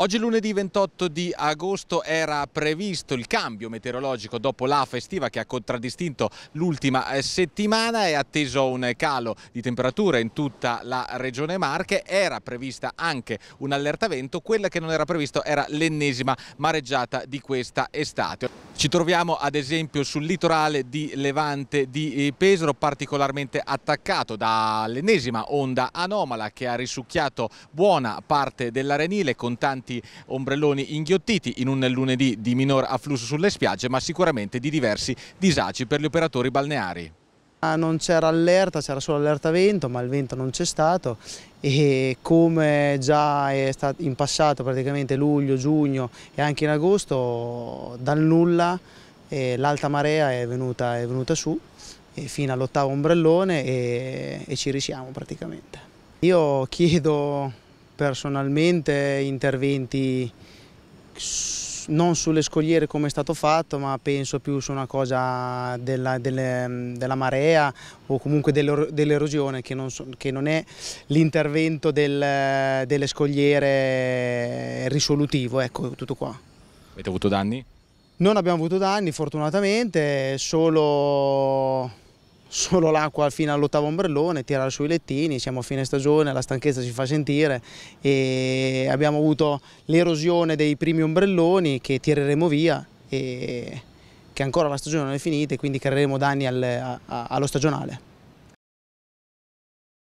Oggi lunedì 28 di agosto era previsto il cambio meteorologico dopo la festiva che ha contraddistinto l'ultima eh, settimana, è atteso un calo di temperatura in tutta la regione Marche, era prevista anche un allerta vento, quella che non era previsto era l'ennesima mareggiata di questa estate. Ci troviamo ad esempio sul litorale di Levante di eh, Pesaro particolarmente attaccato dall'ennesima onda anomala che ha risucchiato buona parte dell'arenile con tanti ombrelloni inghiottiti in un lunedì di minor afflusso sulle spiagge ma sicuramente di diversi disagi per gli operatori balneari. Ah, non c'era allerta, c'era solo allerta vento, ma il vento non c'è stato e come già è stato in passato praticamente luglio, giugno e anche in agosto, dal nulla eh, l'alta marea è venuta, è venuta su fino all'ottavo ombrellone e, e ci risiamo praticamente. Io chiedo personalmente interventi non sulle scogliere come è stato fatto, ma penso più su una cosa della, delle, della marea o comunque dell'erosione, che, che, non è l'intervento del, delle scogliere risolutivo, ecco tutto qua. Avete avuto danni? Non abbiamo avuto danni fortunatamente, solo solo l'acqua fino all'ottavo ombrellone, tirare sui lettini, siamo a fine stagione, la stanchezza si fa sentire e abbiamo avuto l'erosione dei primi ombrelloni che tireremo via e che ancora la stagione non è finita e quindi creeremo danni al, a, allo stagionale.